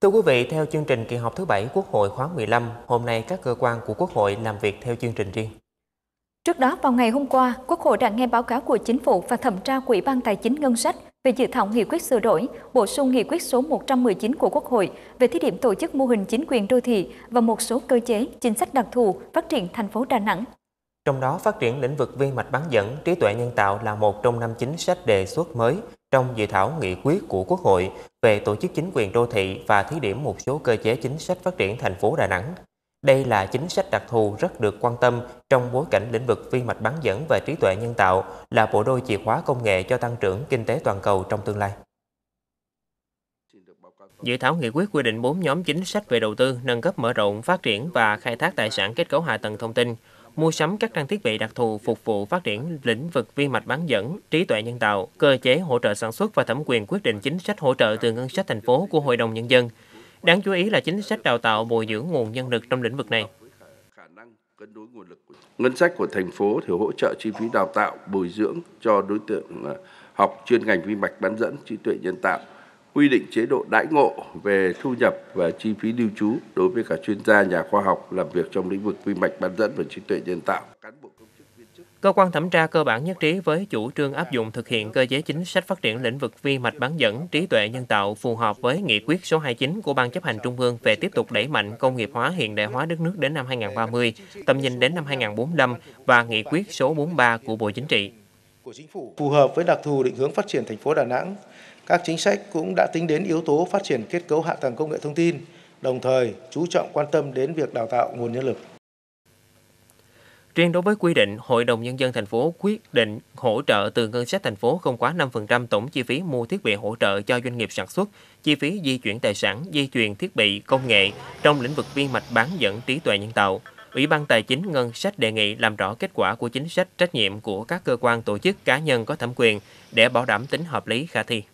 Thưa quý vị, theo chương trình kỳ họp thứ bảy Quốc hội khóa 15, hôm nay các cơ quan của Quốc hội làm việc theo chương trình riêng. Trước đó, vào ngày hôm qua, Quốc hội đã nghe báo cáo của Chính phủ và thẩm tra Quỹ ban Tài chính Ngân sách về dự thảo nghị quyết sửa đổi, bổ sung nghị quyết số 119 của Quốc hội về thí điểm tổ chức mô hình chính quyền đô thị và một số cơ chế, chính sách đặc thù phát triển thành phố Đà Nẵng. Trong đó, phát triển lĩnh vực vi mạch bán dẫn, trí tuệ nhân tạo là một trong năm chính sách đề xuất mới trong dự thảo nghị quyết của Quốc hội về tổ chức chính quyền đô thị và thí điểm một số cơ chế chính sách phát triển thành phố Đà Nẵng. Đây là chính sách đặc thù rất được quan tâm trong bối cảnh lĩnh vực vi mạch bán dẫn và trí tuệ nhân tạo là bộ đôi chìa khóa công nghệ cho tăng trưởng kinh tế toàn cầu trong tương lai. Dự thảo nghị quyết quy định 4 nhóm chính sách về đầu tư, nâng cấp mở rộng, phát triển và khai thác tài sản kết cấu hạ tầng thông tin, mua sắm các trang thiết bị đặc thù phục vụ phát triển lĩnh vực vi mạch bán dẫn, trí tuệ nhân tạo, cơ chế hỗ trợ sản xuất và thẩm quyền quyết định chính sách hỗ trợ từ ngân sách thành phố của Hội đồng Nhân dân. Đáng chú ý là chính sách đào tạo bồi dưỡng nguồn nhân lực trong lĩnh vực này. Ngân sách của thành phố thì hỗ trợ chi phí đào tạo, bồi dưỡng cho đối tượng ờ, học chuyên ngành vi mạch bán dẫn, trí tuệ nhân tạo, quy định chế độ đãi ngộ về thu nhập và chi phí lưu trú đối với cả chuyên gia nhà khoa học làm việc trong lĩnh vực vi mạch bán dẫn và trí tuệ nhân tạo. Cơ quan thẩm tra cơ bản nhất trí với chủ trương áp dụng thực hiện cơ chế chính sách phát triển lĩnh vực vi mạch bán dẫn trí tuệ nhân tạo phù hợp với nghị quyết số 29 của Ban chấp hành Trung ương về tiếp tục đẩy mạnh công nghiệp hóa hiện đại hóa đất nước đến năm 2030, tầm nhìn đến năm 2045 và nghị quyết số 43 của Bộ Chính trị. Phù hợp với đặc thù định hướng phát triển thành phố Đà Nẵng các chính sách cũng đã tính đến yếu tố phát triển kết cấu hạ tầng công nghệ thông tin, đồng thời chú trọng quan tâm đến việc đào tạo nguồn nhân lực. Riêng đối với quy định Hội đồng Nhân dân thành phố quyết định hỗ trợ từ ngân sách thành phố không quá 5% tổng chi phí mua thiết bị hỗ trợ cho doanh nghiệp sản xuất, chi phí di chuyển tài sản, di chuyển thiết bị, công nghệ trong lĩnh vực vi mạch bán dẫn trí tuệ nhân tạo. Ủy ban Tài chính Ngân sách đề nghị làm rõ kết quả của chính sách trách nhiệm của các cơ quan tổ chức cá nhân có thẩm quyền để bảo đảm tính hợp lý khả thi.